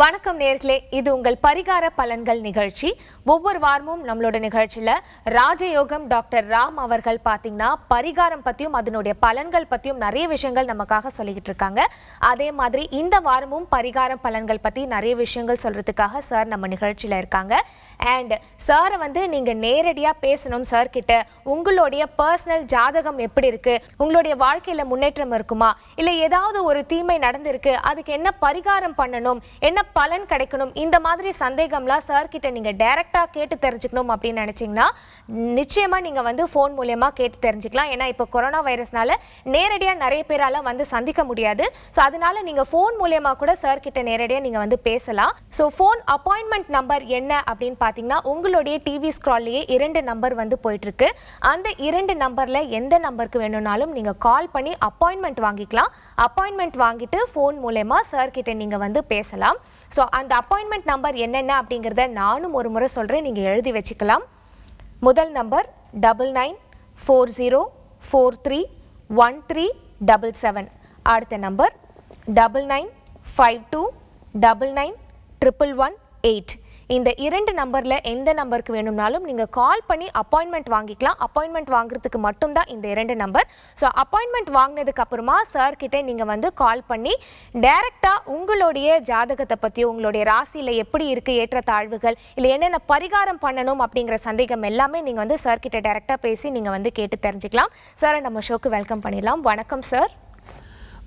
வணக்கம் நேர்களே இது உங்கள் பரிகார பலன்கள் நிகழ்ச்சி ஒவ்வொரு வாரமும் நம்மளோட நிகழ்ச்சியில் ராஜயோகம் டாக்டர் ராம் அவர்கள் பார்த்தீங்கன்னா பரிகாரம் பற்றியும் அதனுடைய பலன்கள் பற்றியும் நிறைய விஷயங்கள் நமக்காக சொல்லிக்கிட்டு இருக்காங்க அதே மாதிரி இந்த வாரமும் பரிகாரம் பலன்கள் பற்றி நிறைய விஷயங்கள் சொல்கிறதுக்காக சார் நம்ம நிகழ்ச்சியில் இருக்காங்க அண்ட் சாரை வந்து நீங்கள் நேரடியாக பேசணும் சார்கிட்ட உங்களுடைய பர்சனல் ஜாதகம் எப்படி இருக்குது உங்களுடைய வாழ்க்கையில் முன்னேற்றம் இருக்குமா இல்லை ஏதாவது ஒரு தீமை நடந்திருக்கு அதுக்கு என்ன பரிகாரம் பண்ணணும் என்ன பலன் கிடைக்கணும் இந்த மாதிரி சந்தேகம்லாம் சார்கிட்ட நீங்கள் டைரெக்டாக கேட்டு தெரிஞ்சுக்கணும் அப்படின்னு நினச்சிங்கன்னா நிச்சயமாக நீங்கள் வந்து ஃபோன் மூலயமா கேட்டு தெரிஞ்சுக்கலாம் ஏன்னா இப்போ கொரோனா வைரஸ்னால நேரடியாக நிறைய பேரால் வந்து சந்திக்க முடியாது ஸோ அதனால நீங்கள் ஃபோன் மூலயமா கூட சார்கிட்ட நேரடியாக நீங்கள் வந்து பேசலாம் ஸோ ஃபோன் அப்பாயின்மெண்ட் நம்பர் என்ன அப்படின்னு பார்த்தீங்கன்னா உங்களுடைய டிவி ஸ்க்ரால்லையே இரண்டு நம்பர் வந்து போயிட்டுருக்கு அந்த இரண்டு நம்பரில் எந்த நம்பருக்கு வேணும்னாலும் நீங்கள் கால் பண்ணி அப்பாயின்மெண்ட் வாங்கிக்கலாம் அப்பாயின்மெண்ட் வாங்கிட்டு ஃபோன் மூலயமா சார்கிட்ட நீங்கள் வந்து பேசலாம் ஸோ அந்த அப்பாயின்மெண்ட் நம்பர் என்னென்ன அப்படிங்கிறத நானும் ஒரு முறை சொல்கிறேன் நீங்கள் எழுதி வச்சுக்கலாம் முதல் number double nine four zero four three one three double seven அடுத்த number double nine five two double nine triple one eight இந்த இரண்டு நம்பரில் எந்த நம்பருக்கு வேணும்னாலும் நீங்கள் கால் பண்ணி அப்பாயின்மெண்ட் வாங்கிக்கலாம் அப்பாயின்மெண்ட் வாங்குறதுக்கு மட்டும்தான் இந்த இரண்டு நம்பர் ஸோ அப்பாயின்மெண்ட் வாங்கினதுக்கு அப்புறமா சார்கிட்ட நீங்கள் வந்து கால் பண்ணி டைரெக்டாக உங்களுடைய ஜாதகத்தை பற்றி உங்களுடைய ராசியில் எப்படி இருக்குது தாழ்வுகள் இல்லை என்னென்ன பரிகாரம் பண்ணணும் அப்படிங்கிற சந்தேகம் எல்லாமே நீங்கள் வந்து சார்கிட்ட டைரெக்டாக பேசி நீங்கள் வந்து கேட்டு தெரிஞ்சுக்கலாம் சாரை நம்ம ஷோக்கு வெல்கம் பண்ணிடலாம் வணக்கம் சார்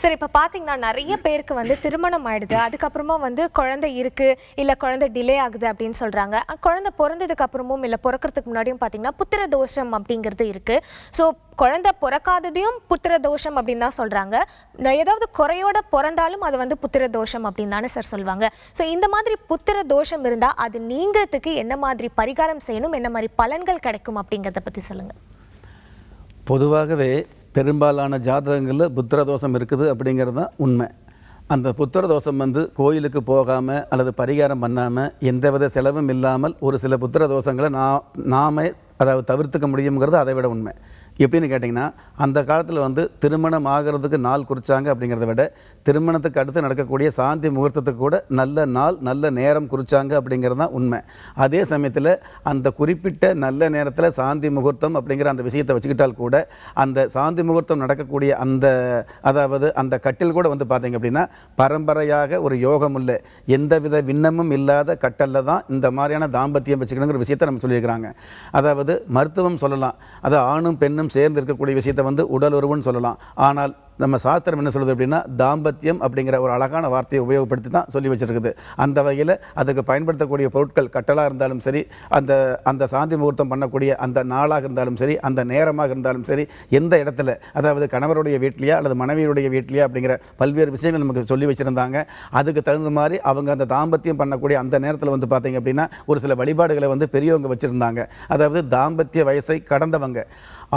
சார் இப்போ பார்த்தீங்கன்னா நிறைய பேருக்கு வந்து திருமணம் ஆயிடுது அதுக்கப்புறமா வந்து குழந்தை இருக்கு இல்லை குழந்தை டிலே ஆகுது அப்படின்னு சொல்றாங்க குழந்தை பிறந்ததுக்கு அப்புறமும் இல்லை பிறக்கிறதுக்கு முன்னாடியும் பார்த்தீங்கன்னா புத்திர தோஷம் அப்படிங்கிறது இருக்கு ஸோ குழந்தை பிறக்காததையும் புத்திர தோஷம் அப்படின்னு தான் சொல்கிறாங்க ஏதாவது குறையோட பிறந்தாலும் அது வந்து புத்திர தோஷம் அப்படின்னு தானே சார் சொல்லுவாங்க ஸோ இந்த மாதிரி புத்திர தோஷம் இருந்தால் அது நீங்கிறதுக்கு என்ன மாதிரி பரிகாரம் செய்யணும் என்ன மாதிரி பலன்கள் கிடைக்கும் அப்படிங்கிறத பற்றி சொல்லுங்கள் பொதுவாகவே பெரும்பாலான ஜாதகங்களில் புத்திர தோஷம் இருக்குது அப்படிங்கிறது தான் உண்மை அந்த புத்திர தோஷம் வந்து கோயிலுக்கு போகாமல் அல்லது பரிகாரம் பண்ணாமல் எந்தவித செலவும் இல்லாமல் ஒரு சில புத்திர தோஷங்களை நான் நாமே அதாவது தவிர்த்துக்க முடியுங்கிறது அதை விட உண்மை எப்படின்னு கேட்டிங்கன்னா அந்த காலத்தில் வந்து திருமணம் ஆகிறதுக்கு நாள் குறித்தாங்க அப்படிங்கிறத விட திருமணத்துக்கு அடுத்து நடக்கக்கூடிய சாந்தி முகூர்த்தத்துக்கு கூட நல்ல நாள் நல்ல நேரம் குறித்தாங்க அப்படிங்கிறது தான் உண்மை அதே சமயத்தில் அந்த குறிப்பிட்ட நல்ல நேரத்தில் சாந்தி முகூர்த்தம் அப்படிங்கிற அந்த விஷயத்தை வச்சுக்கிட்டால் கூட அந்த சாந்தி முகூர்த்தம் நடக்கக்கூடிய அந்த அதாவது அந்த கட்டில் கூட வந்து பார்த்தீங்க அப்படின்னா பரம்பரையாக ஒரு யோகம் இல்லை எந்தவித விண்ணமும் இல்லாத கட்டலில் தான் இந்த மாதிரியான தாம்பத்தியம் வச்சுக்கணுங்கிற விஷயத்தை நம்ம சொல்லியிருக்கிறாங்க அதாவது மருத்துவம் சொல்லலாம் அது ஆணும் பெண்ணும் சேர்ந்திருக்கக்கூடிய விஷயத்தை வந்து உருவன்னு சொல்லலாம் ஆனால் நம்ம சாஸ்திரம் என்ன சொல்லுது அப்படின்னா தாம்பத்தியம் அப்படிங்கிற ஒரு அழகான வார்த்தையை உபயோகப்படுத்தி தான் சொல்லி வச்சுருக்குது அந்த வகையில் அதுக்கு பயன்படுத்தக்கூடிய பொருட்கள் கட்டலாக இருந்தாலும் சரி அந்த அந்த சாந்தி முகூர்த்தம் பண்ணக்கூடிய அந்த நாளாக இருந்தாலும் சரி அந்த நேரமாக இருந்தாலும் சரி எந்த இடத்துல அதாவது கணவருடைய வீட்லையா அல்லது மனைவியுடைய வீட்லையா அப்படிங்கிற பல்வேறு விஷயங்கள் நமக்கு சொல்லி வச்சுருந்தாங்க அதுக்கு தகுந்த மாதிரி அவங்க அந்த தாம்பத்தியம் பண்ணக்கூடிய அந்த நேரத்தில் வந்து பார்த்திங்க அப்படின்னா ஒரு சில வழிபாடுகளை வந்து பெரியவங்க வச்சுருந்தாங்க அதாவது தாம்பத்திய வயசை கடந்தவங்க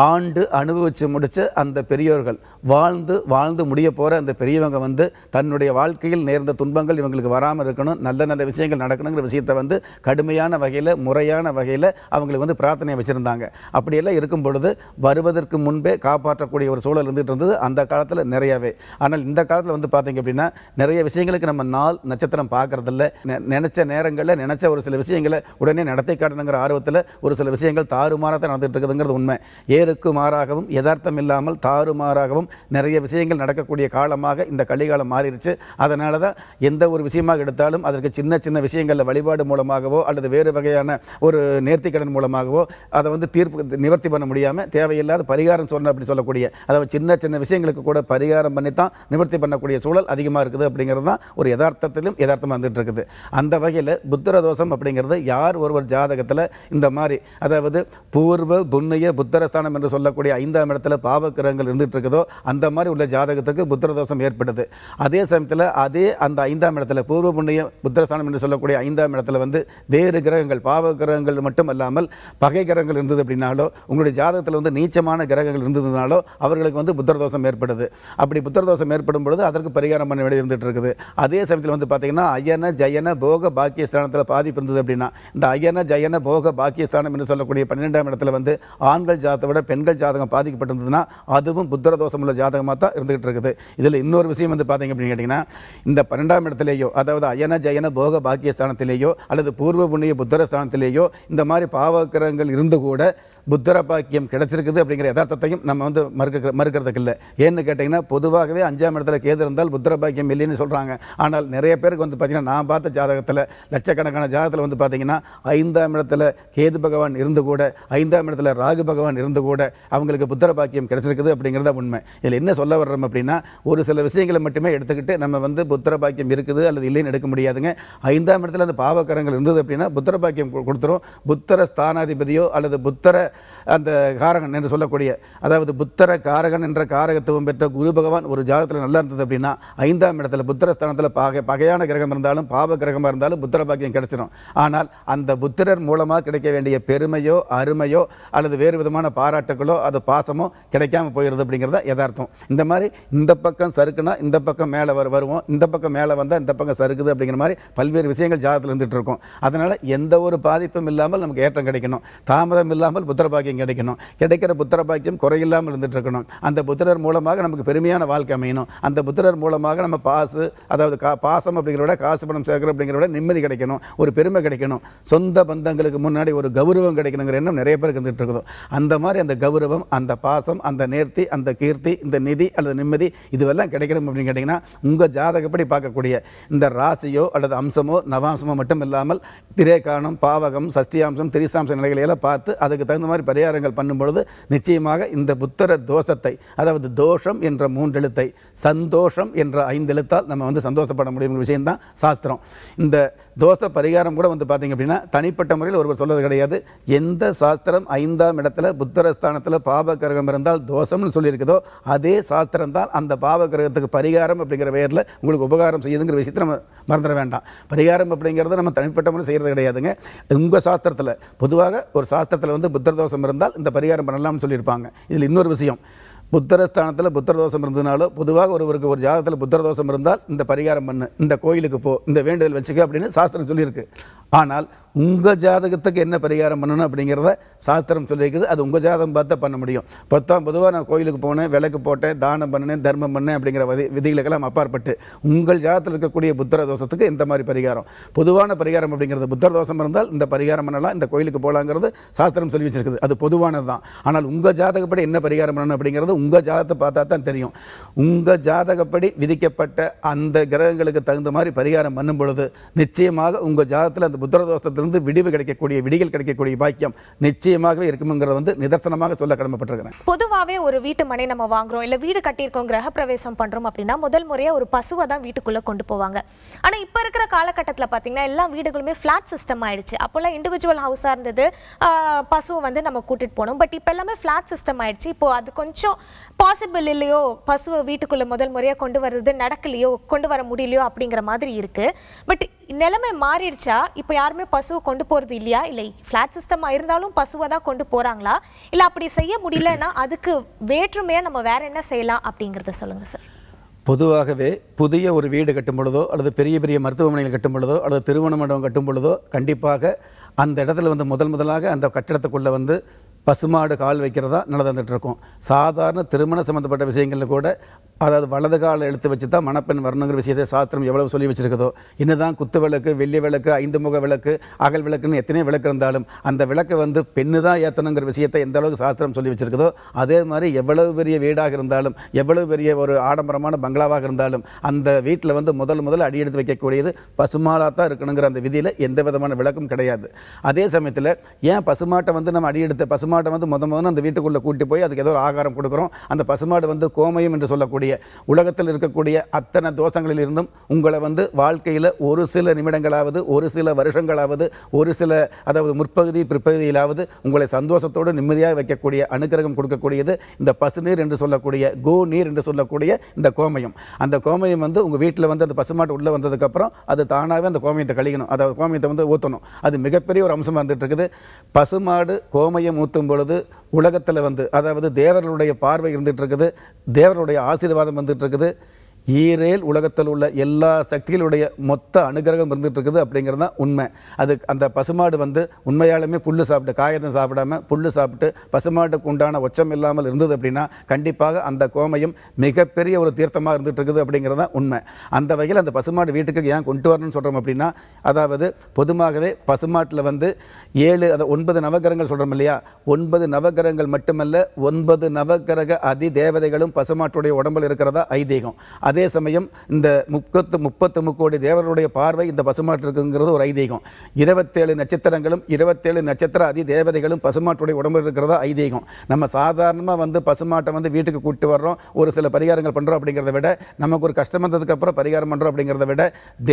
ஆண்டு அனுபவித்து முடித்து அந்த பெரியோர்கள் வாழ்ந்து வாழ்ந்து வாழ்ந்து முடிய போகிற அந்த பெரியவங்க வந்து தன்னுடைய வாழ்க்கையில் நேர்ந்த துன்பங்கள் இவங்களுக்கு வராமல் இருக்கணும் நல்ல நல்ல விஷயங்கள் நடக்கணுங்கிற விஷயத்தை வந்து கடுமையான வகையில் முறையான வகையில் அவங்களுக்கு வந்து பிரார்த்தனை வச்சுருந்தாங்க அப்படியெல்லாம் இருக்கும் பொழுது வருவதற்கு முன்பே காப்பாற்றக்கூடிய ஒரு சூழல் இருந்துகிட்டு இருந்தது அந்த காலத்தில் நிறையாவே ஆனால் இந்த காலத்தில் வந்து பார்த்திங்க அப்படின்னா நிறைய விஷயங்களுக்கு நம்ம நாள் நட்சத்திரம் பார்க்குறதில்ல நினச்ச நேரங்களில் நினச்ச ஒரு சில விஷயங்களை உடனே நடத்தை காட்டணுங்கிற ஆர்வத்தில் ஒரு சில விஷயங்கள் தாறுமாறத்தை நடந்துகிட்டு இருக்குதுங்கிறது உண்மை ஏருக்கு மாறாகவும் யதார்த்தம் இல்லாமல் தாறுமாறாகவும் நிறைய விஷயங்கள் நடக்கக்கூடிய காலமாக இந்த கலிகாலம் மாறிடுச்சு அதனால தான் எந்த ஒரு விஷயமாக எடுத்தாலும் அதற்கு சின்ன சின்ன விஷயங்களில் வழிபாடு மூலமாகவோ அல்லது வேறு வகையான ஒரு நேர்த்திக்கடன் மூலமாகவோ அதை வந்து தீர்ப்பு நிவர்த்தி பண்ண முடியாமல் தேவையில்லாத பரிகாரம் சொன்ன அப்படின்னு சொல்லக்கூடிய அதாவது சின்ன சின்ன விஷயங்களுக்கு கூட பரிகாரம் பண்ணி தான் நிவர்த்தி பண்ணக்கூடிய சூழல் அதிகமாக இருக்குது அப்படிங்கிறது தான் ஒரு யதார்த்தத்திலும் யதார்த்தமாக வந்துட்டு இருக்குது அந்த வகையில் புத்திர தோஷம் அப்படிங்கிறது யார் ஒருவர் ஜாதகத்தில் இந்த மாதிரி அதாவது பூர்வ புண்ணிய புத்தரஸ்தானம் என்று சொல்லக்கூடிய ஐந்தாம் இடத்துல பாவக்கிரகங்கள் இருந்துகிட்டு இருக்குதோ அந்த மாதிரி மாதிரி உள்ள ஜாதகத்துக்கு புத்திரதோஷம் ஏற்பட்டது அதே சமயத்தில் அதே அந்த ஐந்தாம் இடத்துல பூர்வ புண்ணிய புத்திரஸ்தானம் என்று சொல்லக்கூடிய ஐந்தாம் இடத்துல வந்து வேறு கிரகங்கள் பாவ கிரகங்கள் மட்டும் அல்லாமல் பகை கிரகங்கள் இருந்தது அப்படின்னாலோ உங்களுடைய ஜாதகத்தில் வந்து நீச்சமான கிரகங்கள் இருந்ததுனாலோ அவர்களுக்கு வந்து புத்திரதோஷம் ஏற்படுது அப்படி புத்திரதோஷம் ஏற்படும் பொழுது அதற்கு பரிகாரம் பண்ண வேண்டிய இருந்துகிட்டு இருக்குது அதே சமயத்தில் வந்து பார்த்திங்கன்னா ஐயன ஜயன போக பாக்கிய ஸ்தானத்தில் பாதிப்பு இருந்தது அப்படின்னா இந்த ஐயன ஜயன போக பாக்கிய ஸ்தானம் என்று சொல்லக்கூடிய பன்னிரெண்டாம் இடத்துல வந்து ஆண்கள் ஜாதத்தை விட பெண்கள் ஜாதகம் பாதிக்கப்பட்டிருந்ததுன்னா அதுவும் புத்திரதோஷம் உள்ள ஜாதகமாக தான் இருந்துகிட்டு இருக்குது இதில் இன்னொரு விஷயம் வந்து பார்த்தீங்க அப்படின்னு கேட்டிங்கன்னா இந்த பன்னெண்டாம் இடத்துலேயோ அதாவது அயன ஜயன போக பாக்கிய ஸ்தானத்திலேயோ அல்லது பூர்வ புண்ணிய புத்தர ஸ்தானத்திலேயோ இந்த மாதிரி பாவக்கிரகங்கள் இருந்து கூட புத்தர பாக்கியம் கிடச்சிருக்குது அப்படிங்கிற யதார்த்தத்தையும் நம்ம வந்து மறுக்க மறுக்கிறதுக்கு இல்லை ஏன்னு கேட்டிங்கன்னா பொதுவாகவே அஞ்சாம் இடத்துல கேது இருந்தால் புத்தர பாக்கியம் இல்லைன்னு சொல்கிறாங்க ஆனால் நிறைய பேருக்கு வந்து பார்த்திங்கன்னா நான் பார்த்த ஜாதகத்தில் லட்சக்கணக்கான ஜாதகத்தில் வந்து பார்த்திங்கன்னா ஐந்தாம் இடத்துல கேது பகவான் இருந்து கூட ஐந்தாம் இடத்துல ராகு பகவான் இருந்து கூட அவங்களுக்கு புத்தர பாக்கியம் கிடச்சிருக்குது அப்படிங்கிறத உண்மை இதில் என்ன சொல்ல வர்றோம் அப்படின்னா ஒரு சில விஷயங்களை மட்டுமே எடுத்துக்கிட்டு நம்ம வந்து புத்திர பாக்கியம் இருக்குது அல்லது இல்லைன்னு எடுக்க முடியாதுங்க ஐந்தாம் இடத்துல அந்த பாவக்கரங்கள் இருந்தது அப்படின்னா புத்திர பாக்கியம் கொடுத்துரும் புத்தர ஸ்தானாதிபதியோ அல்லது புத்தர அந்த காரகன் என்று சொல்லக்கூடிய அதாவது புத்தர காரகன் என்ற காரகத்துவம் பெற்ற குரு பகவான் ஒரு ஜாதகத்தில் நல்லா இருந்தது அப்படின்னா ஐந்தாம் இடத்துல புத்திரஸ்தானத்தில் பகை பகையான கிரகம் இருந்தாலும் பாப கிரகமாக இருந்தாலும் புத்திர பாக்கியம் கிடைச்சிடும் ஆனால் அந்த புத்திரர் மூலமாக கிடைக்க வேண்டிய பெருமையோ அருமையோ அல்லது வேறு விதமான பாராட்டுகளோ அது பாசமோ கிடைக்காம போயிடுது அப்படிங்கிறத யதார்த்தம் இந்த மாதிரி இந்த பக்கம் சறுக்குனா இந்த பக்கம் மேலே வரு வருவோம் இந்த பக்கம் மேலே வந்தால் இந்த பக்கம் சறுக்குது அப்படிங்கிற மாதிரி பல்வேறு விஷயங்கள் ஜாதகத்தில் இருந்துகிட்டு இருக்கும் அதனால் எந்த ஒரு பாதிப்பும் இல்லாமல் நமக்கு ஏற்றம் கிடைக்கணும் தாமதம் இல்லாமல் புத்திர புத்திரபாக்கியம் கிடைக்கணும் கிடைக்கிற புத்திரபாக்கியம் குறையில்லாமல் இருந்துட்டு இருக்கணும் அந்த புத்திரர் மூலமாக நமக்கு பெருமையான வாழ்க்கை அமையணும் அந்த புத்திரர் மூலமாக நம்ம பாசு அதாவது கா பாசம் அப்படிங்கிற விட காசு பணம் சேர்க்குற அப்படிங்கிற விட நிம்மதி கிடைக்கணும் ஒரு பெருமை கிடைக்கணும் சொந்த பந்தங்களுக்கு முன்னாடி ஒரு கௌரவம் கிடைக்கணுங்கிற எண்ணம் நிறைய பேருக்கு இருந்துகிட்டு இருக்குதோ அந்த மாதிரி அந்த கௌரவம் அந்த பாசம் அந்த நேர்த்தி அந்த கீர்த்தி இந்த நிதி அல்லது நிம்மதி இதுவெல்லாம் கிடைக்கணும் அப்படின்னு கேட்டிங்கன்னா உங்கள் ஜாதகப்படி பார்க்கக்கூடிய இந்த ராசியோ அல்லது அம்சமோ நவாம்சமோ மட்டும் இல்லாமல் திரேகானம் பாவகம் சஷ்டியாம்சம் திரிசாம்சம் நிலைகளையெல்லாம் பார்த்து அதுக்கு தகுந்த மாதிரி பரிகாரங்கள் பண்ணும்பொழுது நிச்சயமாக இந்த புத்தர தோஷத்தை அதாவது தோஷம் என்ற மூன்றெழுத்தை சந்தோஷம் என்ற ஐந்து எழுத்தால் நம்ம வந்து சந்தோஷப்பட முடியும் விஷயம்தான் சாஸ்திரம் இந்த தோசை பரிகாரம் கூட வந்து பார்த்திங்க அப்படின்னா தனிப்பட்ட முறையில் ஒருவர் சொல்வது கிடையாது எந்த சாஸ்திரம் ஐந்தாம் இடத்துல புத்தரஸ்தானத்தில் கிரகம் இருந்தால் தோஷம்னு சொல்லியிருக்குதோ அதே சாஸ்திரம் தான் அந்த கிரகத்துக்கு பரிகாரம் அப்படிங்கிற பெயரில் உங்களுக்கு உபகாரம் செய்யுதுங்கிற விஷயத்தை நம்ம மறந்துட வேண்டாம் பரிகாரம் அப்படிங்கிறது நம்ம தனிப்பட்ட முறையில் செய்கிறது கிடையாதுங்க உங்கள் சாஸ்திரத்தில் பொதுவாக ஒரு சாஸ்திரத்தில் வந்து புத்தர் தோஷம் இருந்தால் இந்த பரிகாரம் பண்ணலாம்னு சொல்லியிருப்பாங்க இதில் இன்னொரு விஷயம் புத்தரஸ்தானத்தில் புத்தர தோஷம் இருந்ததுனாலும் பொதுவாக ஒருவருக்கு ஒரு ஜாதகத்தில் புத்தர தோஷம் இருந்தால் இந்த பரிகாரம் பண்ணு இந்த கோயிலுக்கு போ இந்த வேண்டுதல் வச்சுக்க அப்படின்னு சாஸ்திரம் சொல்லியிருக்கு ஆனால் உங்கள் ஜாதகத்துக்கு என்ன பரிகாரம் பண்ணணும் அப்படிங்கிறத சாஸ்திரம் சொல்லியிருக்குது அது உங்கள் ஜாதகம் பார்த்து பண்ண முடியும் பத்தாம் பொதுவாக நான் கோயிலுக்கு போனேன் விளக்கு போட்டேன் தானம் பண்ணினேன் தர்மம் பண்ணேன் அப்படிங்கிற வதி விதிகளுக்கெல்லாம் அப்பாற்பட்டு உங்கள் ஜாதத்தில் இருக்கக்கூடிய புத்திர தோஷத்துக்கு இந்த மாதிரி பரிகாரம் பொதுவான பரிகாரம் அப்படிங்கிறது புத்திர தோஷம் இருந்தால் இந்த பரிகாரம் பண்ணலாம் இந்த கோயிலுக்கு போகலாங்கிறது சாஸ்திரம் சொல்லி வச்சிருக்குது அது பொதுவானது தான் ஆனால் உங்கள் ஜாதகப்படி என்ன பரிகாரம் பண்ணணும் அப்படிங்கிறது உங்கள் ஜாதகத்தை பார்த்தா தான் தெரியும் உங்கள் ஜாதகப்படி விதிக்கப்பட்ட அந்த கிரகங்களுக்கு தகுந்த மாதிரி பரிகாரம் பண்ணும் பொழுது நிச்சயமாக உங்கள் ஜாதத்தில் அந்த புத்திர தோஷத்திலிருந்து இருந்து விடிவு கிடைக்கக்கூடிய விடிகள் கிடைக்கக்கூடிய பாக்கியம் நிச்சயமாகவே இருக்குங்கிறது வந்து நிதர்சனமாக சொல்ல கடமைப்பட்டிருக்கிறேன் பொதுவாகவே ஒரு வீட்டு மனை நம்ம வாங்குறோம் இல்லை வீடு கட்டியிருக்கோம் கிரக பிரவேசம் பண்ணுறோம் அப்படின்னா முதல் முறையாக ஒரு பசுவை தான் வீட்டுக்குள்ளே கொண்டு போவாங்க ஆனால் இப்போ இருக்கிற காலகட்டத்தில் பார்த்தீங்கன்னா எல்லா வீடுகளுமே ஃப்ளாட் சிஸ்டம் ஆயிடுச்சு அப்போல்லாம் இண்டிவிஜுவல் ஹவுஸாக இருந்தது பசுவை வந்து நம்ம கூட்டிகிட்டு போனோம் பட் இப்போ எல்லாமே ஃப்ளாட் சிஸ்டம் ஆயிடுச்சு இப்போ அது கொஞ்சம் பாசிபிள் இல்லையோ பசுவை வீட்டுக்குள்ளே முதல் முறையாக கொண்டு வர்றது நடக்கலையோ கொண்டு வர முடியலையோ அப்படிங்கிற மாதிரி இருக்குது பட் நிலைமை மாறிடுச்சா இப்போ யாருமே பசுவை கொண்டு போகிறது இல்லையா இல்லை ஃப்ளாட் சிஸ்டமாக இருந்தாலும் பசுவை தான் கொண்டு போகிறாங்களா இல்லை அப்படி செய்ய முடியலன்னா அதுக்கு வேற்றுமையாக நம்ம வேற என்ன செய்யலாம் அப்படிங்கிறத சொல்லுங்கள் சார் பொதுவாகவே புதிய ஒரு வீடு கட்டும் பொழுதோ அல்லது பெரிய பெரிய மருத்துவமனைகள் கட்டும் பொழுதோ அல்லது திருமண மண்டபம் கட்டும் பொழுதோ கண்டிப்பாக அந்த இடத்துல வந்து முதல் முதலாக அந்த கட்டிடத்துக்குள்ளே வந்து பசுமாடு கால் வைக்கிறதா நடந்துகிட்ருக்கும் சாதாரண திருமண சம்மந்தப்பட்ட விஷயங்களில் கூட அதாவது வலது காலை எடுத்து வச்சு தான் மணப்பெண் வரணுங்கிற விஷயத்தை சாஸ்திரம் எவ்வளவு சொல்லி வச்சுருக்குதோ இன்னும் குத்து விளக்கு வெள்ளி விளக்கு ஐந்து முக விளக்கு அகல் விளக்குன்னு எத்தனையோ விளக்கு இருந்தாலும் அந்த விளக்கை வந்து பெண்ணு தான் ஏற்றணுங்கிற விஷயத்தை எந்த அளவுக்கு சாஸ்திரம் சொல்லி வச்சுருக்குதோ அதே மாதிரி எவ்வளவு பெரிய வீடாக இருந்தாலும் எவ்வளவு பெரிய ஒரு ஆடம்பரமான பங்களாவாக இருந்தாலும் அந்த வீட்டில் வந்து முதல் முதல் அடியெடுத்து வைக்கக்கூடியது பசுமாலாக தான் இருக்கணுங்கிற அந்த விதியில் எந்த விதமான விளக்கும் கிடையாது அதே சமயத்தில் ஏன் பசுமாட்டை வந்து நம்ம அடியெடுத்த பசுமா பசுமாட்டை வந்து முத முதல்ல அந்த வீட்டுக்குள்ளே கூட்டி போய் அதுக்கு ஏதோ ஒரு ஆகாரம் கொடுக்குறோம் அந்த பசுமாடு வந்து கோமயம் என்று சொல்லக்கூடிய உலகத்தில் இருக்கக்கூடிய அத்தனை தோஷங்களில் இருந்தும் உங்களை வந்து வாழ்க்கையில் ஒரு சில நிமிடங்களாவது ஒரு சில வருஷங்களாவது ஒரு சில அதாவது முற்பகுதி பிற்பகுதியிலாவது உங்களை சந்தோஷத்தோடு நிம்மதியாக வைக்கக்கூடிய அனுகிரகம் கொடுக்கக்கூடியது இந்த பசுநீர் என்று சொல்லக்கூடிய கோ நீர் என்று சொல்லக்கூடிய இந்த கோமயம் அந்த கோமயம் வந்து உங்கள் வீட்டில் வந்து அந்த பசுமாட்டு உள்ளே வந்ததுக்கப்புறம் அது தானாகவே அந்த கோமயத்தை கழிக்கணும் அதாவது கோமயத்தை வந்து ஊற்றணும் அது மிகப்பெரிய ஒரு அம்சமாக இருந்துகிட்டு இருக்குது பசுமாடு கோமயம் ஊற்று செலுத்தும் பொழுது உலகத்தில் வந்து அதாவது தேவர்களுடைய பார்வை இருந்துகிட்ருக்குது இருக்குது தேவர்களுடைய ஆசீர்வாதம் வந்துட்டு இருக்குது ஈரேல் உலகத்தில் உள்ள எல்லா சக்திகளுடைய மொத்த அனுகிரகம் இருந்துகிட்டு இருக்குது அப்படிங்கிறது தான் உண்மை அது அந்த பசுமாடு வந்து உண்மையாலுமே புல் சாப்பிட்டு காகிதம் சாப்பிடாமல் புல் சாப்பிட்டு பசுமாட்டுக்கு உண்டான ஒச்சம் இல்லாமல் இருந்தது அப்படின்னா கண்டிப்பாக அந்த கோமையும் மிகப்பெரிய ஒரு தீர்த்தமாக இருந்துகிட்டு இருக்குது அப்படிங்கிறது தான் உண்மை அந்த வகையில் அந்த பசுமாடு வீட்டுக்கு ஏன் கொண்டு வரணும்னு சொல்கிறோம் அப்படின்னா அதாவது பொதுவாகவே பசுமாட்டில் வந்து ஏழு அதை ஒன்பது நவகிரகங்கள் சொல்கிறோம் இல்லையா ஒன்பது நவகிரகங்கள் மட்டுமல்ல ஒன்பது நவகிரக அதி தேவதைகளும் பசுமாட்டுடைய உடம்பில் இருக்கிறதா ஐதீகம் அதே சமயம் இந்த முப்பத்து முப்பத்து முக்கோடி தேவருடைய பார்வை இந்த பசுமாட்டிற்குங்கிறது ஒரு ஐதீகம் இருபத்தேழு நட்சத்திரங்களும் இருபத்தேழு நட்சத்திர அதி தேவதைகளும் பசுமாட்டுடைய உடம்பு இருக்கிறதா ஐதீகம் நம்ம சாதாரணமாக வந்து பசுமாட்டை வந்து வீட்டுக்கு கூப்பிட்டு வர்றோம் ஒரு சில பரிகாரங்கள் பண்ணுறோம் அப்படிங்கிறத விட நமக்கு ஒரு கஷ்டம் வந்ததுக்கப்புறம் பரிகாரம் பண்ணுறோம் அப்படிங்கிறத விட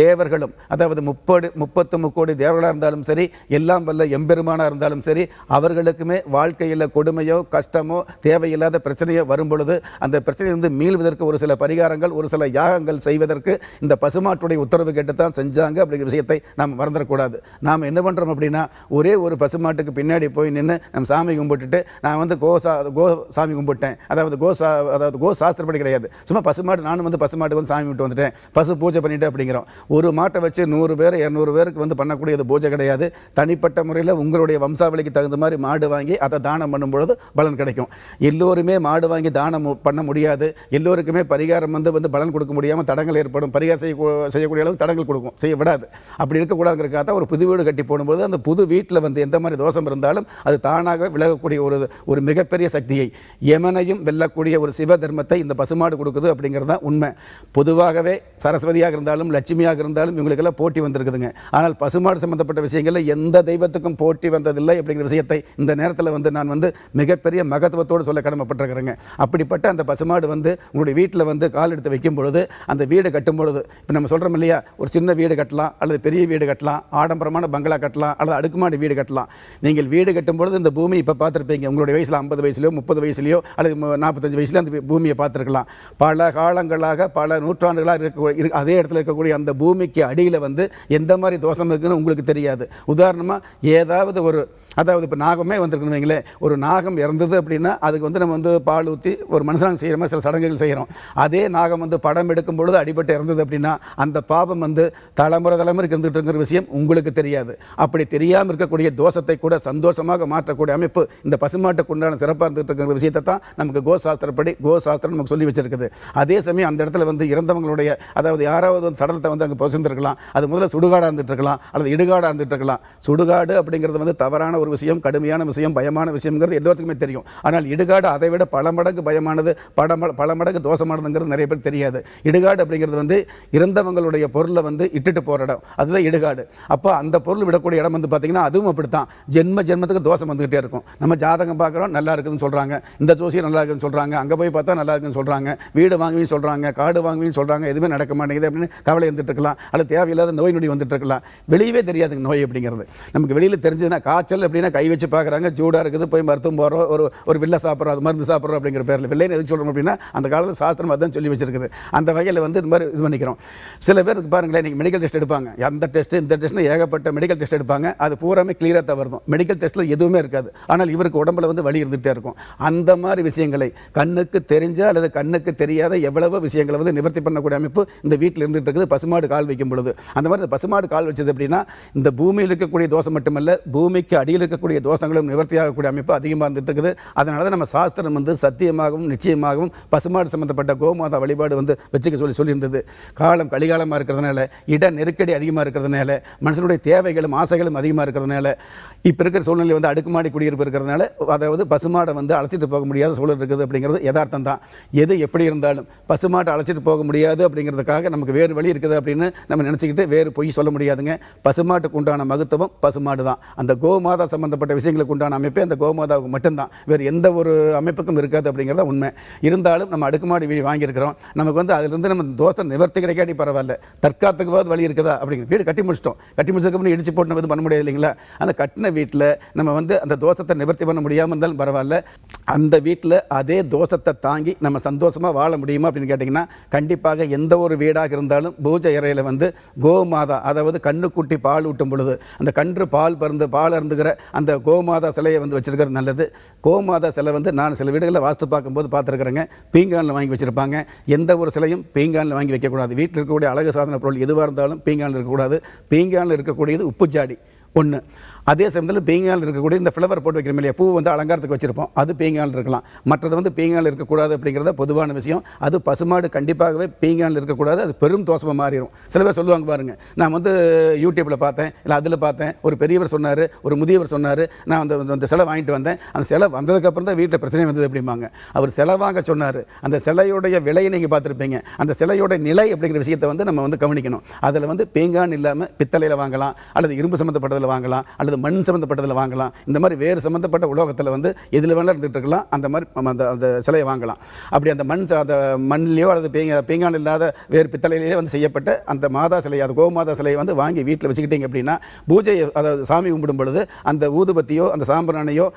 தேவர்களும் அதாவது முப்பது முப்பத்து முக்கோடி தேவர்களாக இருந்தாலும் சரி எல்லாம் வல்ல எம்பெருமானாக இருந்தாலும் சரி அவர்களுக்குமே வாழ்க்கையில் கொடுமையோ கஷ்டமோ தேவையில்லாத பிரச்சனையோ வரும் பொழுது அந்த பிரச்சனையிலிருந்து மீள்வதற்கு ஒரு சில பரிகாரங்கள் ஒரு ஒரு சில யாகங்கள் செய்வதற்கு இந்த பசுமாட்டுடைய உத்தரவு கேட்டு தான் செஞ்சாங்க அப்படிங்கிற விஷயத்தை நாம் மறந்துடக்கூடாது நாம் என்ன பண்ணுறோம் அப்படின்னா ஒரே ஒரு பசுமாட்டுக்கு பின்னாடி போய் நின்று நம்ம சாமி கும்பிட்டுட்டு நான் வந்து கோசா கோ சாமி கும்பிட்டேன் அதாவது கோசா அதாவது கோ சாஸ்திரப்படி கிடையாது சும்மா பசுமாட்டு நானும் வந்து பசுமாட்டுக்கு வந்து சாமி விட்டு வந்துட்டேன் பசு பூஜை பண்ணிட்டு அப்படிங்கிறோம் ஒரு மாட்டை வச்சு நூறு பேர் இரநூறு பேருக்கு வந்து பண்ணக்கூடியது பூஜை கிடையாது தனிப்பட்ட முறையில் உங்களுடைய வம்சாவளிக்கு தகுந்த மாதிரி மாடு வாங்கி அதை தானம் பண்ணும் பொழுது பலன் கிடைக்கும் எல்லோருமே மாடு வாங்கி தானம் பண்ண முடியாது எல்லோருக்குமே பரிகாரம் வந்து வந்து பலன் கொடுக்க முடியாமல் தடங்கள் ஏற்படும் பரிகாரம் செய்ய செய்யக்கூடிய அளவுக்கு தடங்கள் கொடுக்கும் செய்ய விடாது அப்படி இருக்கக்கூடாதுங்கிறக்காக தான் ஒரு புது வீடு கட்டி போடும்போது அந்த புது வீட்டில் வந்து எந்த மாதிரி தோஷம் இருந்தாலும் அது தானாக விலகக்கூடிய ஒரு ஒரு மிகப்பெரிய சக்தியை எமனையும் வெல்லக்கூடிய ஒரு சிவ தர்மத்தை இந்த பசுமாடு கொடுக்குது அப்படிங்கிறது தான் உண்மை பொதுவாகவே சரஸ்வதியாக இருந்தாலும் லட்சுமியாக இருந்தாலும் இவங்களுக்கெல்லாம் போட்டி வந்திருக்குதுங்க ஆனால் பசுமாடு சம்மந்தப்பட்ட விஷயங்களில் எந்த தெய்வத்துக்கும் போட்டி வந்ததில்லை அப்படிங்கிற விஷயத்தை இந்த நேரத்தில் வந்து நான் வந்து மிகப்பெரிய மகத்துவத்தோடு சொல்ல கடமைப்பட்டிருக்கிறேங்க அப்படிப்பட்ட அந்த பசுமாடு வந்து உங்களுடைய வீட்டில் வந்து கால் எடுத்து வைக்க வைக்கும் பொழுது அந்த வீடு கட்டும் பொழுது இப்போ நம்ம சொல்கிறோம் இல்லையா ஒரு சின்ன வீடு கட்டலாம் அல்லது பெரிய வீடு கட்டலாம் ஆடம்பரமான பங்களா கட்டலாம் அல்லது அடுக்குமாடி வீடு கட்டலாம் நீங்கள் வீடு கட்டும் பொழுது இந்த பூமி இப்போ பார்த்துருப்பீங்க உங்களுடைய வயசில் ஐம்பது வயசுலையோ முப்பது வயசுலையோ அல்லது நாற்பத்தஞ்சு வயசுலையோ அந்த பூமியை பார்த்துருக்கலாம் பல காலங்களாக பல நூற்றாண்டுகளாக இருக்க அதே இடத்துல இருக்கக்கூடிய அந்த பூமிக்கு அடியில் வந்து எந்த மாதிரி தோஷம் இருக்குதுன்னு உங்களுக்கு தெரியாது உதாரணமாக ஏதாவது ஒரு அதாவது இப்போ நாகமே வந்திருக்கணும் வைங்களேன் ஒரு நாகம் இறந்தது அப்படின்னா அதுக்கு வந்து நம்ம வந்து பால் ஊற்றி ஒரு மனுஷனாக செய்கிற மாதிரி சில சடங்குகள் செய்கிறோம் அதே நாகம் வந்து வந்து படம் எடுக்கும் பொழுது அடிபட்டு இறந்தது அப்படின்னா அந்த பாவம் வந்து தலைமுறை தலைமுறை இருந்துட்டு இருக்கிற விஷயம் உங்களுக்கு தெரியாது அப்படி தெரியாமல் இருக்கக்கூடிய தோஷத்தை கூட சந்தோஷமாக மாற்றக்கூடிய அமைப்பு இந்த பசுமாட்டுக்கு உண்டான சிறப்பாக இருந்துகிட்டு இருக்கிற விஷயத்தை தான் நமக்கு கோசாஸ்திரப்படி கோசாஸ்திரம் நமக்கு சொல்லி வச்சிருக்குது அதே சமயம் அந்த இடத்துல வந்து இறந்தவங்களுடைய அதாவது யாராவது வந்து சடலத்தை வந்து அங்கே புசந்திருக்கலாம் அது முதல்ல சுடுகாடாக இருந்துட்டு இருக்கலாம் அல்லது இடுகாடாக இருந்துட்டு இருக்கலாம் சுடுகாடு அப்படிங்கிறது வந்து தவறான ஒரு விஷயம் கடுமையான விஷயம் பயமான விஷயங்கிறது எல்லாத்துக்குமே தெரியும் ஆனால் இடுகாடு அதை விட பல மடங்கு பயமானது பல பல மடங்கு தோஷமானதுங்கிறது நிறைய பேர் தெரியாது கிடையாது இடுகாடு அப்படிங்கிறது வந்து இறந்தவங்களுடைய பொருளை வந்து இட்டுட்டு போகிற இடம் அதுதான் இடுகாடு அப்போ அந்த பொருள் விடக்கூடிய இடம் வந்து பார்த்திங்கன்னா அதுவும் அப்படி தான் ஜென்ம ஜென்மத்துக்கு தோஷம் வந்துக்கிட்டே இருக்கும் நம்ம ஜாதகம் பார்க்குறோம் நல்லா இருக்குதுன்னு சொல்கிறாங்க இந்த ஜோசியம் நல்லா இருக்குதுன்னு சொல்கிறாங்க அங்கே போய் பார்த்தா நல்லா இருக்குன்னு சொல்கிறாங்க வீடு வாங்குவீன்னு சொல்கிறாங்க காடு வாங்குவீன்னு சொல்கிறாங்க எதுவுமே நடக்க மாட்டேங்குது அப்படின்னு கவலை இருந்துட்டு இருக்கலாம் அல்லது தேவையில்லாத நோய் நொடி வந்துட்டு இருக்கலாம் வெளியவே தெரியாதுங்க நோய் அப்படிங்கிறது நமக்கு வெளியில் தெரிஞ்சதுன்னா காய்ச்சல் அப்படின்னா கை வச்சு பார்க்குறாங்க ஜூடாக இருக்குது போய் மருத்துவம் போகிறோம் ஒரு ஒரு வில்லை சாப்பிட்றோம் அது மருந்து சாப்பிட்றோம் அப்படிங்கிற பேரில் வில்லைன்னு எதுக்கு சொல்கிறோம் அப்படின்னா அந்த காலத்தில் சாஸ்திரம் அதான் சொல்லி வச்சிருக்குது அந்த வகையில் வந்து இது மாதிரி இது பண்ணிக்கிறோம் சில பேருக்கு பாருங்களேன் நீங்கள் மெடிக்கல் டெஸ்ட் எடுப்பாங்க அந்த டெஸ்ட்டு இந்த டெஸ்ட்னு ஏகப்பட்ட மெடிக்கல் டெஸ்ட் எடுப்பாங்க அது பூராமே கிளியராக தவறுதும் மெடிக்கல் டெஸ்ட்டில் எதுவுமே இருக்காது ஆனால் இவருக்கு உடம்புல வந்து வழி இருந்துகிட்டே இருக்கும் அந்த மாதிரி விஷயங்களை கண்ணுக்கு தெரிஞ்ச அல்லது கண்ணுக்கு தெரியாத எவ்வளவோ விஷயங்களை வந்து நிவர்த்தி பண்ணக்கூடிய அமைப்பு இந்த வீட்டில் இருந்துகிட்டு இருக்குது பசுமாடு கால் வைக்கும் பொழுது அந்த மாதிரி பசுமாடு கால் வச்சது அப்படின்னா இந்த பூமியில் இருக்கக்கூடிய தோஷம் மட்டுமல்ல பூமிக்கு அடியில் இருக்கக்கூடிய தோஷங்களும் நிவர்த்தியாகக்கூடிய அமைப்பு அதிகமாக இருந்துகிட்டு இருக்குது அதனால தான் நம்ம சாஸ்திரம் வந்து சத்தியமாகவும் நிச்சயமாகவும் பசுமாடு சம்பந்தப்பட்ட கோமாதா வழிபாடு வந்து வந்து வச்சுக்க சொல்லி சொல்லியிருந்தது காலம் கலிகாலமாக இருக்கிறதுனால இட நெருக்கடி அதிகமாக இருக்கிறதுனால மனுஷனுடைய தேவைகளும் ஆசைகளும் அதிகமாக இருக்கிறதுனால இப்போ இருக்கிற சூழ்நிலை வந்து அடுக்குமாடி குடியிருப்பு இருக்கிறதுனால அதாவது பசுமாடை வந்து அழைச்சிட்டு போக முடியாத சூழல் இருக்குது அப்படிங்கிறது யதார்த்தம் தான் எது எப்படி இருந்தாலும் பசுமாட்டை அழைச்சிட்டு போக முடியாது அப்படிங்கிறதுக்காக நமக்கு வேறு வழி இருக்குது அப்படின்னு நம்ம நினச்சிக்கிட்டு வேறு பொய் சொல்ல முடியாதுங்க பசுமாட்டுக்கு உண்டான மகத்துவம் பசுமாடு தான் அந்த கோமாதா சம்மந்தப்பட்ட விஷயங்களுக்கு உண்டான அமைப்பே அந்த கோமாதாவுக்கு மட்டும்தான் வேறு எந்த ஒரு அமைப்புக்கும் இருக்காது அப்படிங்கிறத உண்மை இருந்தாலும் நம்ம அடுக்குமாடி வீடு வாங்கியிருக்கிறோம் நமக்கு நமக்கு வந்து அதுலேருந்து நம்ம தோசை நிவர்த்தி கிடைக்காட்டி பரவாயில்ல தற்காத்துக்குவாது வழி இருக்குதா அப்படிங்கிற வீடு கட்டி முடிச்சிட்டோம் கட்டி முடிச்சதுக்கப்புறம் இடிச்சு போட்டு நம்ம இது பண்ண முடியாது இல்லைங்களா அந்த கட்டின வீட்டில் நம்ம வந்து அந்த தோசத்தை நிவர்த்தி பண்ண முடியாமல் இருந்தாலும் பரவாயில்ல அந்த வீட்டில் அதே தோஷத்தை தாங்கி நம்ம சந்தோஷமாக வாழ முடியுமா அப்படின்னு கேட்டிங்கன்னா கண்டிப்பாக எந்த ஒரு வீடாக இருந்தாலும் பூஜை இறையில் வந்து கோமாதா அதாவது கூட்டி பால் ஊட்டும் பொழுது அந்த கன்று பால் பருந்து பால் அருந்துகிற அந்த கோமாதா சிலையை வந்து வச்சுருக்கிறது நல்லது கோமாதா சிலை வந்து நான் சில வீடுகளில் வாஸ்து பார்க்கும்போது பார்த்துருக்குறேங்க பீங்கானில் வாங்கி வச்சுருப்பாங்க எந்த ஒரு சிலையும் பீங்கானில் வாங்கி வைக்கக்கூடாது வீட்டில் இருக்கக்கூடிய அழகு சாதன பொருள் எதுவாக இருந்தாலும் பீங்கானில் இருக்கக்கூடாது பீங்கானில் இருக்கக்கூடியது உப்புச்சாடி ஒன்று அதே சமயத்தில் பீங்கால் இருக்கக்கூடிய இந்த ஃப்ளவர் போட்டு வைக்கிற இல்லையா பூ வந்து அலங்காரத்துக்கு வச்சுருப்போம் அது பீங்கால் இருக்கலாம் மற்றது வந்து பீங்கால் இருக்கக்கூடாது அப்படிங்கிறத பொதுவான விஷயம் அது பசுமாடு கண்டிப்பாகவே பீங்கால் இருக்கக்கூடாது அது பெரும் தோசமாக மாறிடும் சில பேர் சொல்லுவாங்க பாருங்கள் நான் வந்து யூடியூப்பில் பார்த்தேன் இல்லை அதில் பார்த்தேன் ஒரு பெரியவர் சொன்னார் ஒரு முதியவர் சொன்னார் நான் அந்த அந்த சிலை வாங்கிட்டு வந்தேன் அந்த சிலை வந்ததுக்கப்புறம் தான் வீட்டில் பிரச்சனை வந்தது அப்படிம்பாங்க அவர் சிலை வாங்க சொன்னார் அந்த சிலையுடைய விலையை நீங்கள் பார்த்துருப்பீங்க அந்த சிலையோட நிலை அப்படிங்கிற விஷயத்தை வந்து நம்ம வந்து கவனிக்கணும் அதில் வந்து பீங்கான் இல்லாமல் பித்தளையில் வாங்கலாம் அல்லது இரும்பு சம்மந்தப்பட்டதில் சம்மந்தப்பட்டதில் வாங்கலாம் அல்லது மண் சம்மந்தப்பட்டதில் வாங்கலாம் இந்த மாதிரி வேறு சம்மந்தப்பட்ட உலோகத்தில் வந்து எதில் வேணாலும் இருந்துகிட்டு இருக்கலாம் அந்த மாதிரி அந்த அந்த சிலையை வாங்கலாம் அப்படி அந்த மண் அந்த மண்லேயோ அல்லது பீங்க பீங்கான் இல்லாத வேறு பித்தளையிலேயே வந்து செய்யப்பட்ட அந்த மாதா சிலை அது கோமாதா சிலையை வந்து வாங்கி வீட்டில் வச்சுக்கிட்டீங்க அப்படின்னா பூஜை அதாவது சாமி கும்பிடும் பொழுது அந்த ஊதுபத்தியோ அந்த சாம்பிராணையோ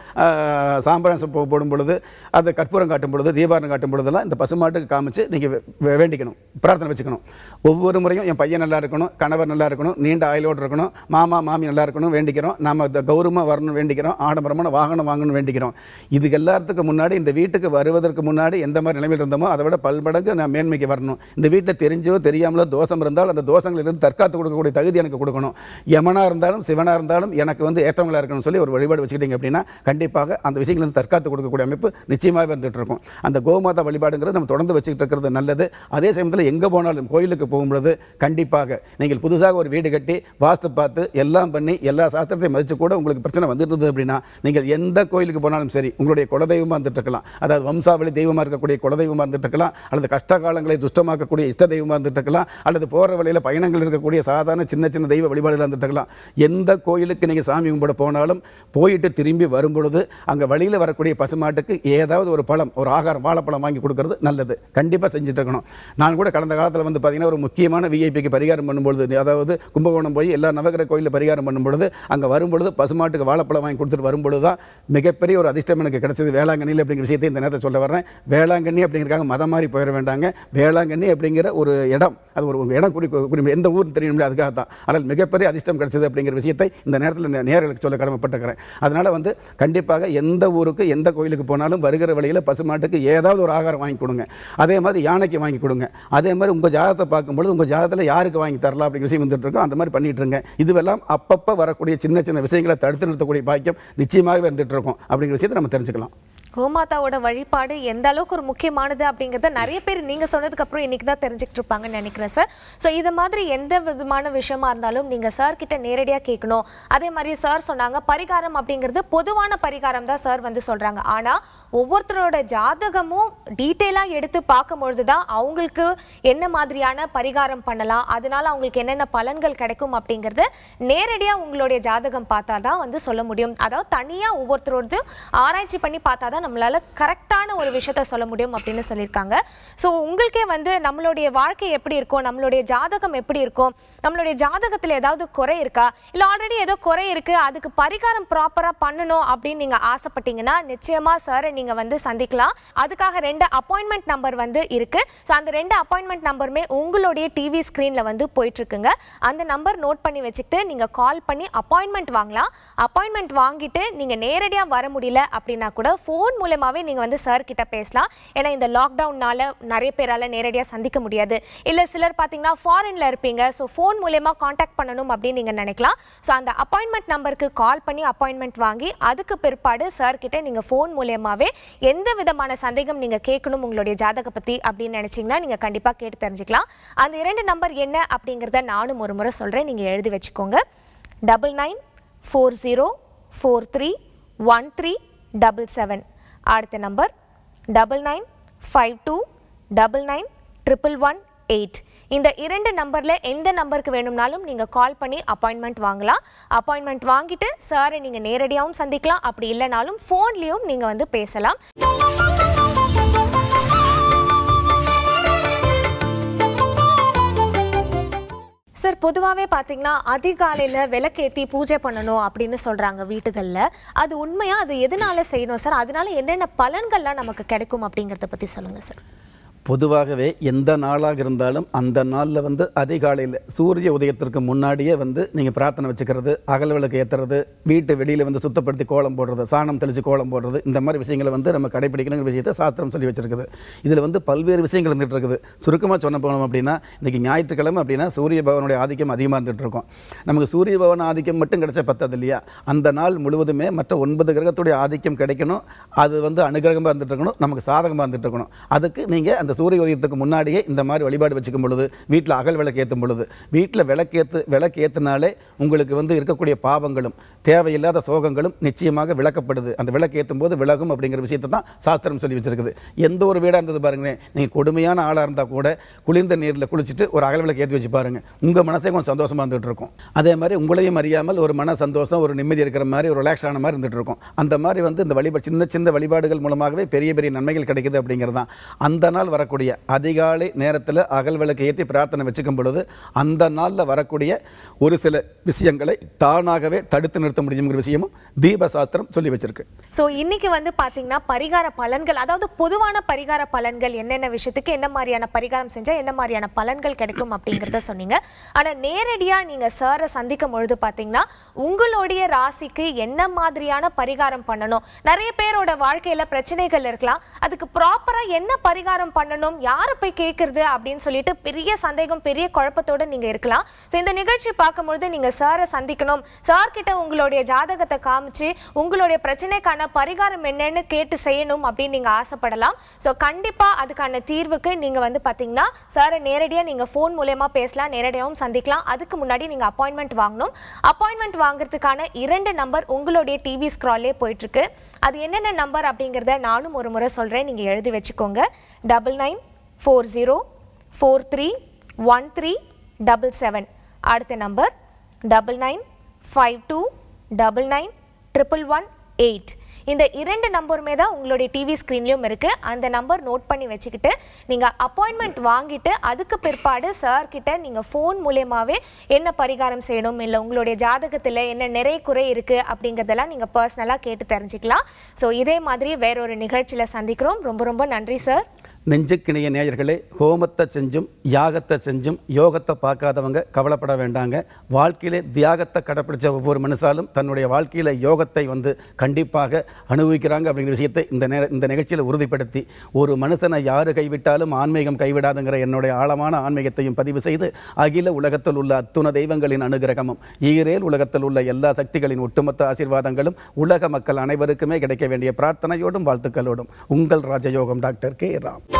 சாம்பிராணி போடும் பொழுது அந்த கற்பூரம் காட்டும் பொழுது தீபாரம் காட்டும் பொழுதெல்லாம் இந்த பசுமாட்டுக்கு காமிச்சு நீங்கள் வேண்டிக்கணும் பிரார்த்தனை வச்சுக்கணும் ஒவ்வொரு முறையும் என் பையன் நல்லா இருக்கணும் கணவர் நல்லா இருக்கணும் நீண்ட ஆயிலோடு இருக்கணும் மாமா மாமி நல்லா இருக்கணும் இருக்கணும் வேண்டிக்கிறோம் நாம் கௌரவமாக வரணும்னு வேண்டிக்கிறோம் ஆடம்பரமான வாகனம் வாங்கணும்னு வேண்டிக்கிறோம் இது எல்லாத்துக்கு முன்னாடி இந்த வீட்டுக்கு வருவதற்கு முன்னாடி எந்த மாதிரி நிலைமையில் இருந்தோமோ அதை விட பல்படங்கு நான் மேன்மைக்கு வரணும் இந்த வீட்டில் தெரிஞ்சோ தெரியாமலோ தோஷம் இருந்தால் அந்த தோஷங்களிலிருந்து தற்காத்து கொடுக்கக்கூடிய தகுதி எனக்கு கொடுக்கணும் யமனாக இருந்தாலும் சிவனாக இருந்தாலும் எனக்கு வந்து ஏற்றவங்களாக இருக்கணும்னு சொல்லி ஒரு வழிபாடு வச்சுக்கிட்டீங்க அப்படின்னா கண்டிப்பாக அந்த விஷயங்கள் தற்காத்து கொடுக்கக்கூடிய அமைப்பு நிச்சயமாக இருந்துகிட்டு இருக்கும் அந்த கோமாதா வழிபாடுங்கிறது நம்ம தொடர்ந்து வச்சுக்கிட்டு இருக்கிறது நல்லது அதே சமயத்தில் எங்கே போனாலும் கோயிலுக்கு போகும்பொழுது கண்டிப்பாக நீங்கள் புதுசாக ஒரு வீடு கட்டி வாஸ்து பார்த்து எல்லாம் பண்ணி எல்லா சாஸ்திரத்தையும் மதித்து கூட உங்களுக்கு பிரச்சனை வந்துட்டு இருந்தது அப்படின்னா நீங்கள் எந்த கோயிலுக்கு போனாலும் சரி உங்களுடைய குலதெய்வமாக இருந்துட்டு இருக்கலாம் அதாவது வம்சாவளி தெய்வமாக இருக்கக்கூடிய குலதெய்வமாக இருந்துட்டு இருக்கலாம் அல்லது கஷ்ட காலங்களை துஷ்டமாக்கக்கூடிய இஷ்ட தெய்வமாக இருந்துட்டு இருக்கலாம் அல்லது போகிற வழியில் பயணங்கள் இருக்கக்கூடிய சாதாரண சின்ன சின்ன தெய்வ வழிபாடுகள் இருந்துட்டு இருக்கலாம் எந்த கோயிலுக்கு நீங்கள் சாமி கும்பிட போனாலும் போயிட்டு திரும்பி வரும்பொழுது அங்கே வழியில் வரக்கூடிய பசுமாட்டுக்கு ஏதாவது ஒரு பழம் ஒரு ஆகாரம் வாழைப்பழம் வாங்கி கொடுக்கறது நல்லது கண்டிப்பாக செஞ்சுட்டு இருக்கணும் நான் கூட கடந்த காலத்தில் வந்து பார்த்திங்கன்னா ஒரு முக்கியமான விஐபிக்கு பரிகாரம் பண்ணும்பொழுது அதாவது கும்பகோணம் போய் எல்லா நவகிர கோயிலில் பரிகாரம் பண்ணும்பொழுது பொழுது அங்கே வரும்பொழுது பசுமாட்டுக்கு வாழைப்பழம் வாங்கி கொடுத்துட்டு வரும்பொழுது தான் மிகப்பெரிய ஒரு அதிர்ஷ்டம் எனக்கு கிடைச்சது வேளாங்கண்ணியில் அப்படிங்கிற விஷயத்தை இந்த நேரத்தை சொல்ல வரேன் வேளாங்கண்ணி அப்படிங்கிறக்காக மதம் மாறி போயிட வேண்டாங்க வேளாங்கண்ணி அப்படிங்கிற ஒரு இடம் அது ஒரு இடம் குறி குறிப்பிட எந்த ஊர் தெரியணும்ல அதுக்காக தான் ஆனால் மிகப்பெரிய அதிர்ஷ்டம் கிடைச்சது அப்படிங்கிற விஷயத்தை இந்த நேரத்தில் நேர்களுக்கு சொல்ல கடமைப்பட்டுக்கிறேன் அதனால் வந்து கண்டிப்பாக எந்த ஊருக்கு எந்த கோயிலுக்கு போனாலும் வருகிற வழியில் பசுமாட்டுக்கு ஏதாவது ஒரு ஆகாரம் வாங்கி கொடுங்க அதே மாதிரி யானைக்கு வாங்கி கொடுங்க அதே மாதிரி உங்கள் ஜாதத்தை பார்க்கும்பொழுது உங்கள் ஜாதத்தில் யாருக்கு வாங்கி தரலாம் அப்படிங்கிற விஷயம் வந்துட்டு இருக்கோம் அந்த மாதிரி பண்ணிட்டு இருங்க இதுவெல்லாம் அப்பப்போ வரக்கூடிய சின்ன சின்ன விஷயங்களை தடுத்து நிறுத்தக்கூடிய பாக்கியம் நிச்சயமாகவே இருந்துகிட்டு இருக்கும் அப்படிங்கிற விஷயத்தை நம்ம தெரிஞ்சுக்கலாம் கோமாதாவோட வழிபாடு எந்த அளவுக்கு ஒரு முக்கியமானது அப்படிங்கிறத நிறைய பேர் நீங்கள் சொன்னதுக்கு அப்புறம் இன்னைக்கு தான் தெரிஞ்சுக்கிட்டு இருப்பாங்கன்னு நினைக்கிறேன் சார் ஸோ இது மாதிரி எந்த விதமான விஷயமா இருந்தாலும் நீங்கள் சார் கிட்ட நேரடியாக கேட்கணும் அதே மாதிரி சார் சொன்னாங்க பரிகாரம் அப்படிங்கிறது பொதுவான பரிகாரம் தான் சார் வந்து சொல்கிறாங்க ஆனால் ஒவ்வொருத்தரோட ஜாதகமும் டீட்டெயிலாக எடுத்து பார்க்கும்பொழுது தான் அவங்களுக்கு என்ன மாதிரியான பரிகாரம் பண்ணலாம் அதனால அவங்களுக்கு என்னென்ன பலன்கள் கிடைக்கும் அப்படிங்கிறது நேரடியாக உங்களுடைய ஜாதகம் பார்த்தா தான் வந்து சொல்ல முடியும் அதாவது தனியாக ஒவ்வொருத்தரோடது ஆராய்ச்சி பண்ணி பார்த்தா தான் தான் நம்மளால் கரெக்டான ஒரு விஷயத்த சொல்ல முடியும் அப்படின்னு சொல்லியிருக்காங்க ஸோ உங்களுக்கே வந்து நம்மளுடைய வாழ்க்கை எப்படி இருக்கும் நம்மளுடைய ஜாதகம் எப்படி இருக்கும் நம்மளுடைய ஜாதகத்தில் ஏதாவது குறை இருக்கா இல்லை ஆல்ரெடி ஏதோ குறை இருக்குது அதுக்கு பரிகாரம் ப்ராப்பராக பண்ணணும் அப்படின்னு நீங்கள் ஆசைப்பட்டீங்கன்னா நிச்சயமாக சாரை நீங்கள் வந்து சந்திக்கலாம் அதுக்காக ரெண்டு அப்பாயின்மெண்ட் நம்பர் வந்து இருக்குது ஸோ அந்த ரெண்டு அப்பாயின்மெண்ட் நம்பருமே உங்களுடைய டிவி ஸ்க்ரீனில் வந்து போயிட்டுருக்குங்க அந்த நம்பர் நோட் பண்ணி வச்சுக்கிட்டு நீங்கள் கால் பண்ணி அப்பாயின்மெண்ட் வாங்கலாம் அப்பாயின்மெண்ட் வாங்கிட்டு நீங்கள் நேரடியாக வர முடியல அப்படின்னா கூட ஃபோன் ஃபோன் மூலமாகவே நீங்கள் வந்து சார் கிட்ட பேசலாம் ஏன்னா இந்த லாக்டவுனால் நிறைய பேரால் நேரடியாக சந்திக்க முடியாது இல்லை சிலர் பார்த்தீங்கன்னா ஃபாரினில் இருப்பீங்க ஸோ ஃபோன் மூலயமா காண்டாக்ட் பண்ணணும் அப்படின்னு நீங்கள் நினைக்கலாம் ஸோ அந்த அப்பாயின்மெண்ட் நம்பருக்கு கால் பண்ணி அப்பாயின்மெண்ட் வாங்கி அதுக்கு பிற்பாடு சார் கிட்ட நீங்கள் ஃபோன் மூலயமாவே எந்த விதமான சந்தேகம் நீங்கள் கேட்கணும் உங்களுடைய ஜாதக பற்றி அப்படின்னு நினச்சிங்கன்னா நீங்கள் கண்டிப்பாக கேட்டு தெரிஞ்சுக்கலாம் அந்த இரண்டு நம்பர் என்ன அப்படிங்கிறத நானும் ஒரு முறை சொல்கிறேன் நீங்கள் எழுதி வச்சுக்கோங்க double nine four zero four three one three double seven அடுத்த number double nine five two double nine triple one eight இந்த இரண்டு நம்பரில் எந்த நம்பருக்கு வேணும்னாலும் நீங்கள் கால் பண்ணி அப்பாயின்மெண்ட் வாங்கலாம் அப்பாயின்மெண்ட் வாங்கிட்டு சாரை நீங்கள் நேரடியாகவும் சந்திக்கலாம் அப்படி இல்லைனாலும் ஃபோன்லேயும் நீங்கள் வந்து பேசலாம் பொதுவாகவே பார்த்தீங்கன்னா அதிகாலையில் விளக்கேற்றி பூஜை பண்ணணும் அப்படின்னு சொல்கிறாங்க வீட்டுகளில் அது உண்மையாக அது எதனால செய்யணும் சார் அதனால என்னென்ன பலன்கள்லாம் நமக்கு கிடைக்கும் அப்படிங்கிறத பற்றி சொல்லுங்கள் சார் பொதுவாகவே எந்த நாளாக இருந்தாலும் அந்த நாளில் வந்து அதிகாலையில் சூரிய உதயத்திற்கு முன்னாடியே வந்து நீங்கள் பிரார்த்தனை வச்சுக்கிறது அகல் விளக்கு ஏற்றுறது வீட்டு வெளியில் வந்து சுத்தப்படுத்தி கோலம் போடுறது சாணம் தெளித்து கோலம் போடுறது இந்த மாதிரி விஷயங்களை வந்து நம்ம கடைப்பிடிக்கணுங்கிற விஷயத்தை சாஸ்திரம் சொல்லி வச்சுருக்குது இதில் வந்து பல்வேறு விஷயங்கள் இருந்துகிட்டு இருக்குது சுருக்கமாக சொன்ன போனோம் அப்படின்னா இன்றைக்கி ஞாயிற்றுக்கிழமை அப்படின்னா சூரிய பவனுடைய ஆதிக்கம் அதிகமாக இருந்துகிட்டு இருக்கும் நமக்கு சூரிய பவன் ஆதிக்கம் மட்டும் கிடைச்ச பத்தது இல்லையா அந்த நாள் முழுவதுமே மற்ற ஒன்பது கிரகத்துடைய ஆதிக்கம் கிடைக்கணும் அது வந்து அனுகிரகமாக இருந்துகிட்டு இருக்கணும் நமக்கு சாதகமாக இருந்துகிட்ருக்கணும் அதுக்கு நீங்கள் அந்த அந்த சூரிய உதயத்துக்கு முன்னாடியே இந்த மாதிரி வழிபாடு வச்சுக்கும் பொழுது வீட்டில் அகல் விளக்கு ஏற்றும் பொழுது வீட்டில் விளக்கேற்று விளக்கு ஏற்றினாலே உங்களுக்கு வந்து இருக்கக்கூடிய பாவங்களும் தேவையில்லாத சோகங்களும் நிச்சயமாக விளக்கப்படுது அந்த விளக்கு ஏற்றும் போது விலகும் அப்படிங்கிற விஷயத்தை தான் சாஸ்திரம் சொல்லி வச்சிருக்குது எந்த ஒரு வீடாக இருந்தது பாருங்களேன் நீங்கள் கொடுமையான ஆளாக இருந்தால் கூட குளிர்ந்த நீரில் குளிச்சுட்டு ஒரு அகல் விளக்கு ஏற்றி வச்சு பாருங்கள் உங்கள் மனசே கொஞ்சம் சந்தோஷமாக இருந்துகிட்டு இருக்கும் அதே மாதிரி உங்களையும் அறியாமல் ஒரு மன சந்தோஷம் ஒரு நிம்மதி இருக்கிற மாதிரி ஒரு ரிலாக்ஸ் ஆன மாதிரி இருந்துட்டு இருக்கும் அந்த மாதிரி வந்து இந்த வழிபாடு சின்ன சின்ன வழிபாடுகள் மூலமாகவே பெரிய பெரிய நன்மைகள் கிடைக்குது அப்படிங்கிறது தான் அந்த நாள் வர வரக்கூடிய அதிகாலை நேரத்தில் அகல் விளக்கு ஏற்றி பிரார்த்தனை வச்சுக்கும் பொழுது அந்த நாளில் வரக்கூடிய ஒரு சில விஷயங்களை தானாகவே தடுத்து நிறுத்த முடியுங்கிற விஷயமும் தீபசாஸ்திரம் சொல்லி வச்சிருக்கு ஸோ இன்னைக்கு வந்து பார்த்தீங்கன்னா பரிகார பலன்கள் அதாவது பொதுவான பரிகார பலன்கள் என்னென்ன விஷயத்துக்கு என்ன மாதிரியான பரிகாரம் செஞ்சால் என்ன மாதிரியான பலன்கள் கிடைக்கும் அப்படிங்கிறத சொன்னீங்க ஆனால் நேரடியாக நீங்கள் சாரை சந்திக்கும் பொழுது பார்த்தீங்கன்னா உங்களுடைய ராசிக்கு என்ன மாதிரியான பரிகாரம் பண்ணணும் நிறைய பேரோட வாழ்க்கையில் பிரச்சனைகள் இருக்கலாம் அதுக்கு ப்ராப்பராக என்ன பரிகாரம் பண்ண பண்ணணும் யாரை போய் கேட்கறது அப்படின்னு சொல்லிட்டு பெரிய சந்தேகம் பெரிய குழப்பத்தோட நீங்க இருக்கலாம் ஸோ இந்த நிகழ்ச்சி பார்க்கும்பொழுது நீங்க சாரை சந்திக்கணும் சார் கிட்ட உங்களுடைய ஜாதகத்தை காமிச்சு உங்களுடைய பிரச்சனைக்கான பரிகாரம் என்னன்னு கேட்டு செய்யணும் அப்படின்னு நீங்க ஆசைப்படலாம் ஸோ கண்டிப்பா அதுக்கான தீர்வுக்கு நீங்க வந்து பாத்தீங்கன்னா சாரை நேரடியாக நீங்க ஃபோன் மூலயமா பேசலாம் நேரடியாகவும் சந்திக்கலாம் அதுக்கு முன்னாடி நீங்க அப்பாயின்மெண்ட் வாங்கணும் அப்பாயின்மெண்ட் வாங்குறதுக்கான இரண்டு நம்பர் உங்களுடைய டிவி ஸ்க்ரால்லே போயிட்டு இருக்கு அது என்னென்ன நம்பர் அப்படிங்கிறத நானும் ஒரு முறை சொல்றேன் நீங்க எழுதி வச்சுக்கோங்க double nine four zero four three one three double seven அடுத்த number double nine five two double nine triple one eight இந்த இரண்டு நம்பருமே தான் உங்களுடைய டிவி ஸ்க்ரீன்லேயும் இருக்குது அந்த நம்பர் நோட் பண்ணி வச்சுக்கிட்டு நீங்கள் அப்பாயின்மெண்ட் வாங்கிட்டு அதுக்கு பிற்பாடு சார்கிட்ட நீங்கள் ஃபோன் மூலயமாவே என்ன பரிகாரம் செய்யணும் இல்லை உங்களுடைய ஜாதகத்தில் என்ன நிறை குறை இருக்குது அப்படிங்கிறதெல்லாம் நீங்கள் பர்சனலாக கேட்டு தெரிஞ்சுக்கலாம் ஸோ இதே மாதிரி வேறொரு நிகழ்ச்சியில் சந்திக்கிறோம் ரொம்ப ரொம்ப நன்றி சார் நெஞ்சுக்கிணைய நேயர்களே ஹோமத்தை செஞ்சும் யாகத்தை செஞ்சும் யோகத்தை பார்க்காதவங்க கவலைப்பட வேண்டாங்க வாழ்க்கையிலே தியாகத்தை கடைப்பிடிச்ச ஒவ்வொரு மனுஷாலும் தன்னுடைய வாழ்க்கையில் யோகத்தை வந்து கண்டிப்பாக அனுபவிக்கிறாங்க அப்படிங்கிற விஷயத்தை இந்த நே இந்த நிகழ்ச்சியில் உறுதிப்படுத்தி ஒரு மனுஷனை யார் கைவிட்டாலும் ஆன்மீகம் கைவிடாதுங்கிற என்னுடைய ஆழமான ஆன்மீகத்தையும் பதிவு செய்து அகில உலகத்தில் உள்ள அத்துண தெய்வங்களின் அனுகிரகமும் ஈரேல் உலகத்தில் உள்ள எல்லா சக்திகளின் ஒட்டுமொத்த ஆசீர்வாதங்களும் உலக மக்கள் அனைவருக்குமே கிடைக்க வேண்டிய பிரார்த்தனையோடும் வாழ்த்துக்களோடும் உங்கள் ராஜயோகம் டாக்டர் கே ராம்